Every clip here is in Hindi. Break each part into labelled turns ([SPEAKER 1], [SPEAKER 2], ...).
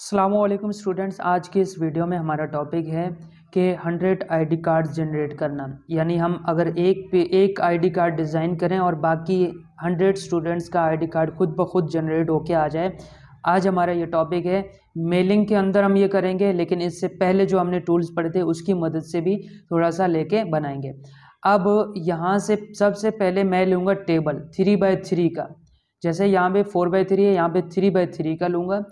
[SPEAKER 1] अल्लाम स्टूडेंट्स आज के इस वीडियो में हमारा टॉपिक है कि 100 आईडी कार्ड जनरेट करना यानी हम अगर एक पे एक आईडी कार्ड डिज़ाइन करें और बाकी 100 स्टूडेंट्स का आईडी कार्ड खुद ब खुद जनरेट होके आ जाए आज हमारा ये टॉपिक है मेलिंग के अंदर हम ये करेंगे लेकिन इससे पहले जो हमने टूल्स पढ़े थे उसकी मदद से भी थोड़ा सा लेके बनाएंगे अब यहाँ से सबसे पहले मैं लूँगा टेबल थ्री बाय थ्री का जैसे यहाँ पे फोर बाय थ्री है यहाँ पे थ्री बाय थ्री का लूँगा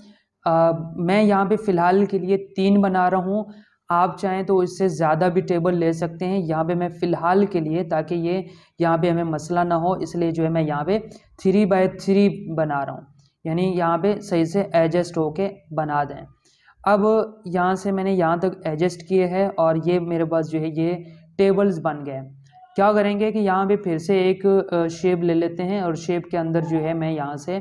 [SPEAKER 1] आ, मैं यहाँ पे फ़िलहाल के लिए तीन बना रहा हूँ आप चाहें तो इससे ज़्यादा भी टेबल ले सकते हैं यहाँ पे मैं फ़िलहाल के लिए ताकि ये यहाँ पे हमें मसला ना हो इसलिए जो है मैं यहाँ पे थ्री बाय थ्री बना रहा हूँ यानी यहाँ पे सही से एडजस्ट होके बना दें अब यहाँ से मैंने यहाँ तक एडजस्ट किए हैं और ये मेरे पास जो है ये टेबल्स बन गए क्या करेंगे कि यहाँ पे फिर से एक शेप ले लेते हैं और शेप के अंदर जो है मैं यहाँ से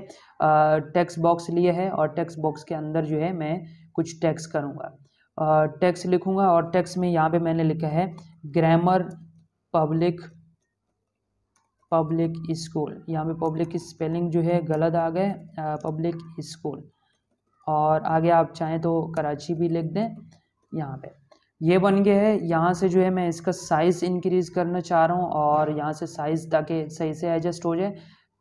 [SPEAKER 1] टेक्स्ट बॉक्स लिए है और टेक्स्ट बॉक्स के अंदर जो है मैं कुछ टैक्स करूँगा टैक्स लिखूँगा और टैक्स में यहाँ पे मैंने लिखा है ग्रामर पब्लिक पब्लिक स्कूल यहाँ पे पब्लिक की स्पेलिंग जो है गलत आ गए पब्लिक स्कूल और आगे आप चाहें तो कराची भी लिख दें यहाँ पर ये बन गया है यहाँ से जो है मैं इसका साइज़ इंक्रीज़ करना चाह रहा हूँ और यहाँ से साइज़ ताकि सही से एडजस्ट हो जाए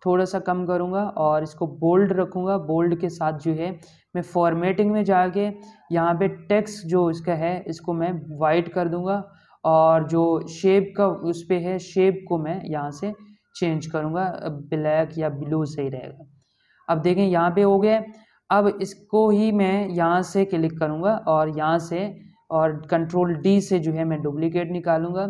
[SPEAKER 1] थोड़ा सा कम करूँगा और इसको बोल्ड रखूँगा बोल्ड के साथ जो है मैं फॉर्मेटिंग में जाके यहाँ पे टेक्स्ट जो इसका है इसको मैं वाइट कर दूँगा और जो शेप का उस पर है शेप को मैं यहाँ से चेंज करूँगा ब्लैक या ब्लू सही रहेगा अब देखें यहाँ पे हो गया अब इसको ही मैं यहाँ से क्लिक करूँगा और यहाँ से और कंट्रोल डी से जो है मैं डुप्लीकेट निकालूंगा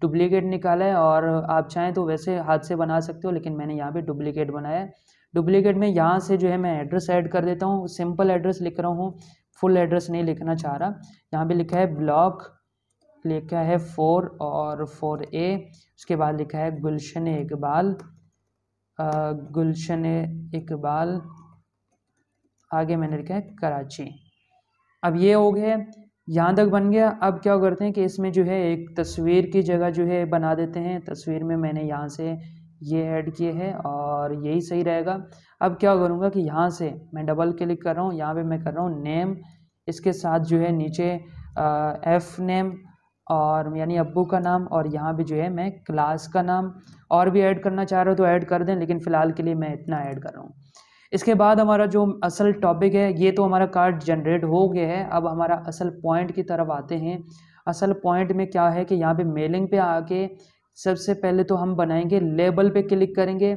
[SPEAKER 1] डुप्लीकेट निकाला है और आप चाहें तो वैसे हाथ से बना सकते हो लेकिन मैंने यहाँ पे डुप्लीकेट बनाया है डुप्लीकेट में यहाँ से जो है मैं एड्रेस ऐड कर देता हूँ सिंपल एड्रेस लिख रहा हूँ फुल एड्रेस नहीं लिखना चाह रहा यहाँ पे लिखा है ब्लॉक लिखा है फोर और फोर ए उसके बाद लिखा है गुलशन इकबाल गुलशन इकबाल आगे मैंने लिखा है कराची अब ये हो गया यहाँ तक बन गया अब क्या करते हैं कि इसमें जो है एक तस्वीर की जगह जो है बना देते हैं तस्वीर में मैंने यहाँ से ये ऐड किए हैं और यही सही रहेगा अब क्या करूँगा कि यहाँ से मैं डबल क्लिक कर रहा हूँ यहाँ पे मैं कर रहा हूँ नेम इसके साथ जो है नीचे एफ़ नेम और यानी अब्बू का नाम और यहाँ भी जो है मैं क्लास का नाम और भी ऐड करना चाह रहा हूँ तो ऐड कर दें लेकिन फ़िलहाल के लिए मैं इतना ऐड कर रहा हूँ इसके बाद हमारा जो असल टॉपिक है ये तो हमारा कार्ड जनरेट हो गया है अब हमारा असल पॉइंट की तरफ आते हैं असल पॉइंट में क्या है कि यहाँ पे मेलिंग पे आके सबसे पहले तो हम बनाएंगे लेबल पे क्लिक करेंगे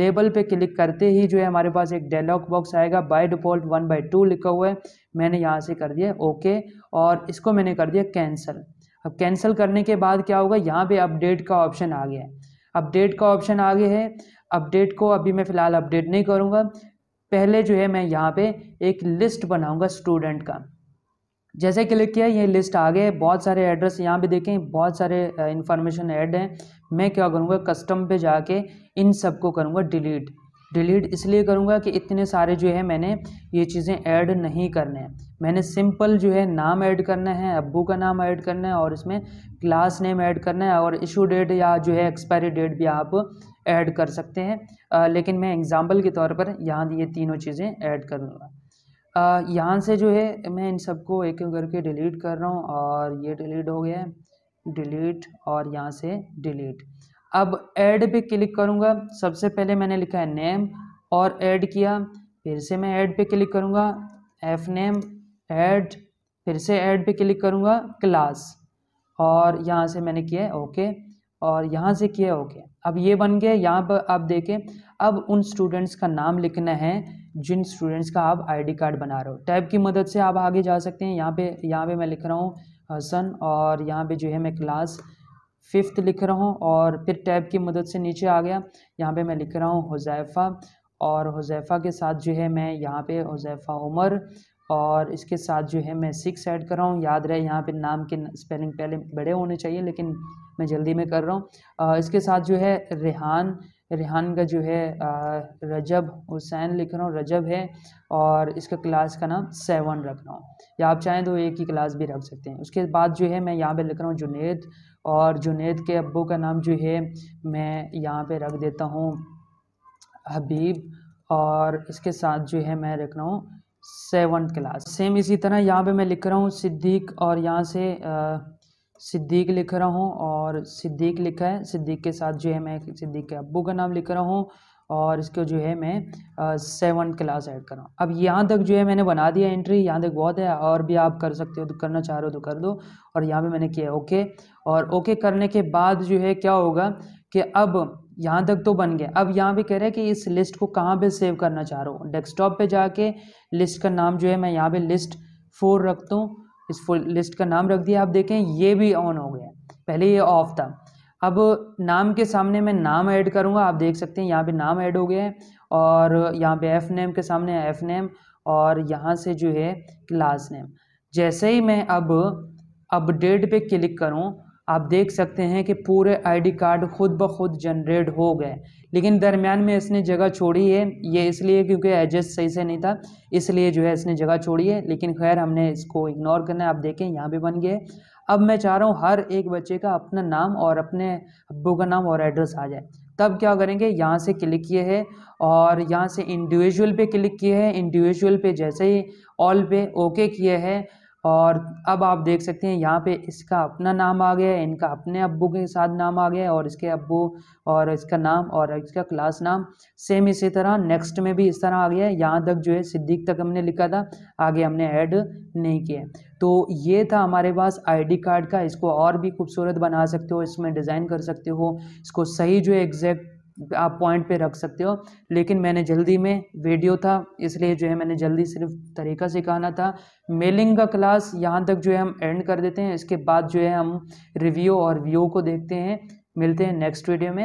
[SPEAKER 1] लेबल पे क्लिक करते ही जो है हमारे पास एक डायलॉग बॉक्स आएगा by default one by two लिखा हुआ है मैंने यहाँ से कर दिया ओके और इसको मैंने कर दिया कैंसिल अब कैंसिल करने के बाद क्या होगा यहाँ पे अपडेट का ऑप्शन आ गया है अपडेट का ऑप्शन आ गया है अपडेट को अभी मैं फ़िलहाल अपडेट नहीं करूँगा पहले जो है मैं यहाँ पे एक लिस्ट बनाऊँगा स्टूडेंट का जैसे क्लिक किया ये लिस्ट आ गए बहुत सारे एड्रेस यहाँ पे देखें बहुत सारे इन्फॉर्मेशन ऐड हैं मैं क्या करूँगा कस्टम पे जाके इन सब को करूँगा डिलीट डिलीट इसलिए करूँगा कि इतने सारे जो है मैंने ये चीज़ें ऐड नहीं करने हैं मैंने सिंपल जो है नाम ऐड करना है अब्बू का नाम ऐड करना है और इसमें क्लास नेम ऐड करना है और इशू डेट या जो है एक्सपायरी डेट भी आप ऐड कर सकते हैं आ, लेकिन मैं एग्ज़ाम्पल के तौर पर यहाँ ये तीनों चीज़ें ऐड करूँगा यहाँ से जो है मैं इन सबको एक एक करके डिलीट कर रहा हूँ और ये डिलीट हो गया है डिलीट और यहाँ से डिलीट अब ऐड पे क्लिक करूँगा सबसे पहले मैंने लिखा है नेम और ऐड किया फिर से मैं ऐड पे क्लिक करूँगा एफ नेम ऐड फिर से ऐड पे क्लिक करूँगा क्लास और यहाँ से मैंने किया है ओके और यहाँ से किया ओके अब ये बन गया यहाँ पर आप देखें अब उन स्टूडेंट्स का नाम लिखना है जिन स्टूडेंट्स का आप आईडी कार्ड बना रहे हो टैब की मदद से आप आगे जा सकते हैं यहाँ पे यहाँ पे मैं लिख रहा हूँ हसन और यहाँ पे जो है मैं क्लास फिफ्थ लिख रहा हूँ और फिर टैब की मदद से नीचे आ गया यहाँ पे मैं लिख रहा हूँ हुजैफ़ा और हुजैफ़ा के साथ जो है मैं यहाँ पे हुजैफ़ा उमर और इसके साथ जो है मैं सिक्स ऐड कर रहा हूँ याद रहे यहाँ पे नाम के स्पेलिंग पहले बड़े होने चाहिए लेकिन मैं जल्दी में कर रहा हूँ इसके साथ जो है रेहान रेहान का जो है रजब हुसैन लिख रहा हूँ रजब है और इसका क्लास का नाम सेवन रख रहा हूँ या आप चाहें तो एक ही क्लास भी रख सकते हैं उसके बाद जो है मैं यहाँ पे लिख रहा हूँ जुनेद और जुनेद के अबू का नाम जो है मैं यहाँ पे रख देता हूँ हबीब और इसके साथ जो है मैं रख रहा हूँ सेवन क्लास सेम इसी तरह यहाँ पे मैं लिख रहा हूँ सिद्दीक और यहाँ से सिद्दीक लिख रहा हूँ और सिद्दीक लिखा है सिद्दीक के साथ जो है मैं सिद्दीक के अबू का नाम लिख रहा हूँ और इसको जो है मैं सेवन क्लास ऐड कर रहा हूँ अब यहाँ तक जो है मैंने बना दिया एंट्री यहाँ तक बहुत है और भी आप कर सकते हो तो करना चाह रहे हो तो कर दो और यहाँ पे मैंने किया ओके और ओके करने के बाद जो है क्या होगा कि अब यहाँ तक तो बन गया अब यहाँ भी कह रहे हैं कि इस लिस्ट को कहाँ पे सेव करना चाह रहा हूँ डेस्कटॉप पर जाके लिस्ट का नाम जो है मैं यहाँ पर लिस्ट फोर रख दूँ इस लिस्ट का नाम रख दिया आप देखें ये भी ऑन हो गया पहले ये ऑफ था अब नाम के सामने मैं नाम ऐड करूँगा आप देख सकते हैं यहाँ पे नाम ऐड हो गए हैं और यहाँ पे एफ नेम के सामने एफ नेम और यहाँ से जो है क्लास नेम जैसे ही मैं अब अपडेट पे क्लिक करूँ आप देख सकते हैं कि पूरे आईडी कार्ड खुद ब खुद जनरेट हो गए लेकिन दरमियान में इसने जगह छोड़ी है ये इसलिए क्योंकि एडजस्ट सही से नहीं था इसलिए जो है इसने जगह छोड़ी है लेकिन खैर हमने इसको इग्नोर करना है आप देखें यहाँ भी बन गए अब मैं चाह रहा हूँ हर एक बच्चे का अपना नाम और अपने अब्बू का नाम और एड्रेस आ जाए तब क्या करेंगे यहाँ से क्लिक किए है और यहाँ से इंडिविजुअल पे क्लिक किए है इंडिविजुअल पे जैसे ही ऑल पे ओके किए हैं और अब आप देख सकते हैं यहाँ पे इसका अपना नाम आ गया है इनका अपने अब्बू के साथ नाम आ गया है और इसके अब्बू और इसका नाम और इसका क्लास नाम सेम इसी तरह नेक्स्ट में भी इस तरह आ गया है यहाँ तक जो है सिद्दीक तक हमने लिखा था आगे हमने ऐड नहीं किया तो ये था हमारे पास आईडी कार्ड का इसको और भी खूबसूरत बना सकते हो इसमें डिज़ाइन कर सकते हो इसको सही जो है एग्जैक्ट आप पॉइंट पे रख सकते हो लेकिन मैंने जल्दी में वीडियो था इसलिए जो है मैंने जल्दी सिर्फ तरीका सिखाना था मेलिंग का क्लास यहाँ तक जो है हम एंड कर देते हैं इसके बाद जो है हम रिव्यू और व्यू को देखते हैं मिलते हैं नेक्स्ट वीडियो में